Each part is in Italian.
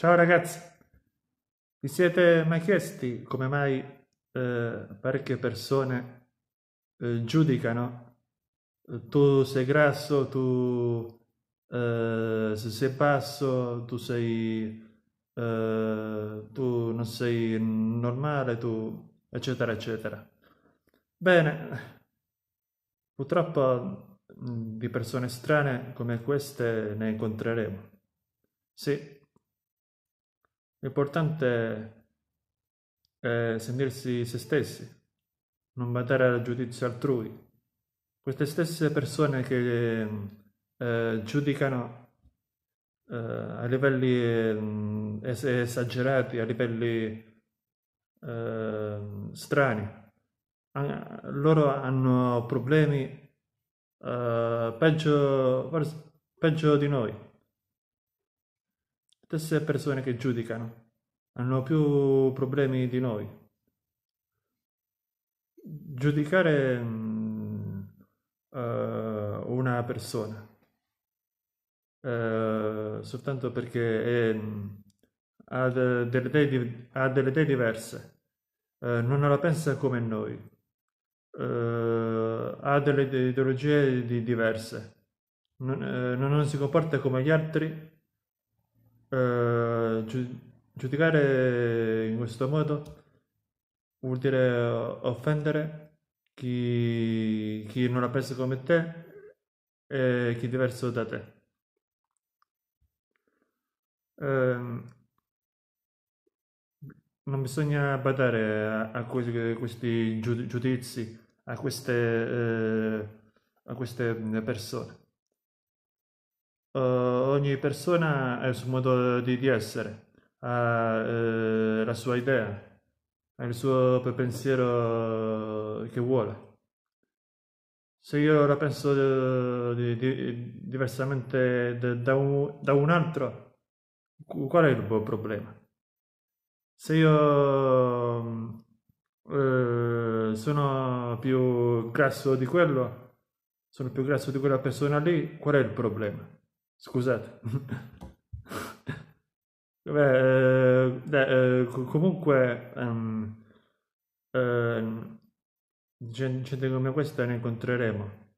Ciao ragazzi, vi siete mai chiesti come mai eh, parecchie persone eh, giudicano? Eh, tu sei grasso, tu eh, sei basso, tu sei... Eh, tu non sei normale, tu... eccetera, eccetera. Bene, purtroppo mm, di persone strane come queste ne incontreremo. Sì, L'importante è sentirsi se stessi, non badare al giudizio altrui. Queste stesse persone che eh, giudicano eh, a livelli eh, esagerati, a livelli eh, strani, loro hanno problemi eh, peggio, peggio di noi stesse persone che giudicano, hanno più problemi di noi. Giudicare uh, una persona uh, soltanto perché è, ha, delle idee, ha, delle idee, diverse, uh, non la pensa come noi, ha delle ideologie di diverse, non, non si comporta come gli altri eh, giudicare in questo modo vuol dire offendere chi, chi non ha pensa come te e chi è diverso da te. Eh, non bisogna badare a, a questi, questi giudizi, a queste, eh, a queste persone uh, ogni persona ha il suo modo di, di essere, ha uh, la sua idea, ha il suo pensiero che vuole. Se io la penso eh, di, di, diversamente da un, da un altro, qual è il problema? Se io eh, sono più grasso di quello, sono più grasso di quella persona lì, qual è il problema? Scusate. Beh, eh, beh, eh, comunque, um, ehm, uh, eh, gente come questa ne incontreremo.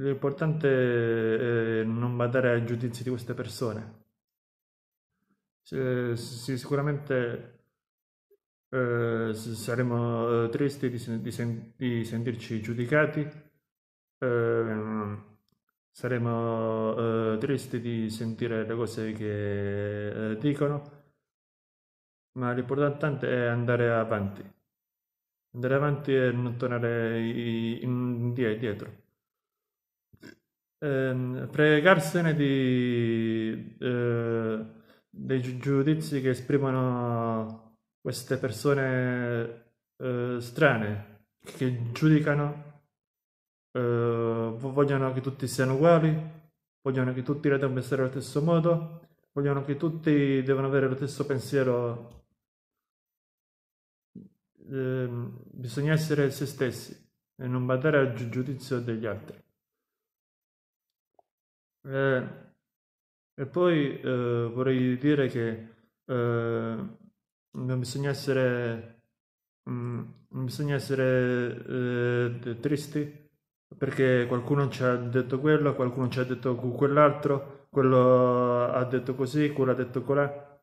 L'importante è non badare ai giudizi di queste persone. Se, sicuramente eh, saremo tristi di, di, di sentirci giudicati. Eh, saremo eh, tristi di sentire le cose che eh, dicono, ma l'importante è andare avanti. Andare avanti e non tornare indietro. Ehm, eh, pregarsene di, dei giudizi che esprimono queste persone eh, strane che giudicano eh, vogliono che tutti siano uguali, vogliono che tutti la devono pensare allo stesso modo, vogliono che tutti devono avere lo stesso pensiero. Eh, bisogna essere se stessi e non badare al gi- giudizio degli altri. Eh, e poi eh, vorrei dire che eh, non bisogna essere, mh, mm, non bisogna essere eh, tristi perché qualcuno ci ha detto quello, qualcuno ci ha detto quell'altro, quello ha detto così, quello ha detto colà.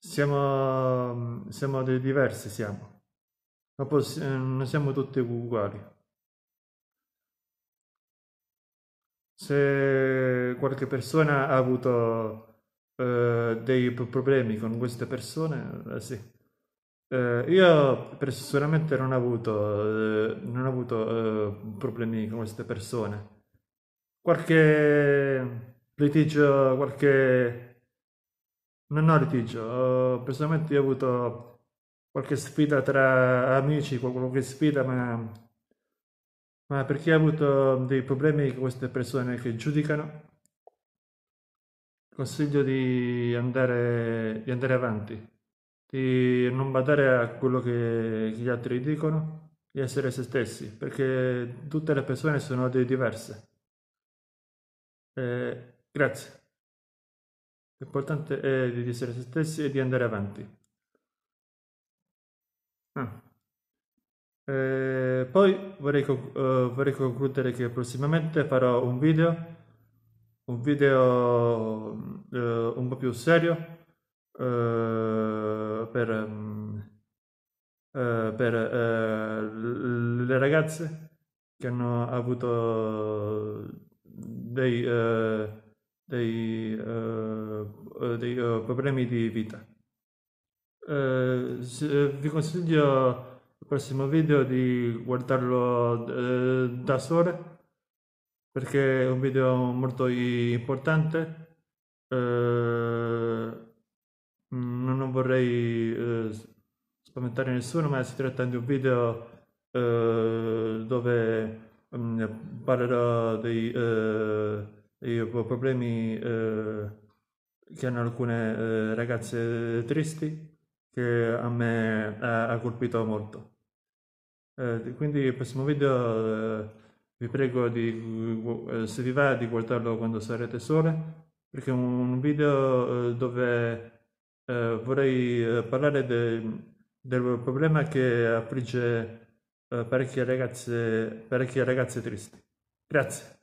Siamo, siamo dei diversi, siamo. Ma non siamo tutti uguali. Se qualche persona ha avuto eh, dei problemi con queste persone, eh, sì. Eh, io personalmente non ho avuto, eh, non ho avuto eh, problemi con queste persone. Qualche litigio, qualche... Non ho litigio, personalmente ho avuto qualche sfida tra amici, qualche sfida, ma, ma perché ho avuto dei problemi con queste persone che giudicano, consiglio di andare, di andare avanti di non badare a quello che gli altri dicono, di essere se stessi, perché tutte le persone sono diverse. Eh, grazie. L'importante è di essere se stessi e di andare avanti. Ah. Eh, poi vorrei, eh, vorrei, concludere che prossimamente farò un video, un video eh, un po' più serio eh, per, ehm, eh, per eh, le ragazze che hanno avuto dei, eh, dei, eh, eh, dei problemi di vita. vi consiglio il prossimo video di guardarlo da sole perché è un video molto importante. Eh, non vorrei eh, spaventare nessuno, ma si tratta di un video eh, dove mh, mm, parlerò dei, eh, dei problemi eh, che hanno alcune eh, ragazze tristi che a me ha, colpito molto. quindi il prossimo video vi prego di, se vi va di guardarlo quando sarete sole perché è un video dove eh, vorrei eh, parlare de, del problema che affligge eh, parecchie, ragazze, parecchie ragazze tristi. Grazie.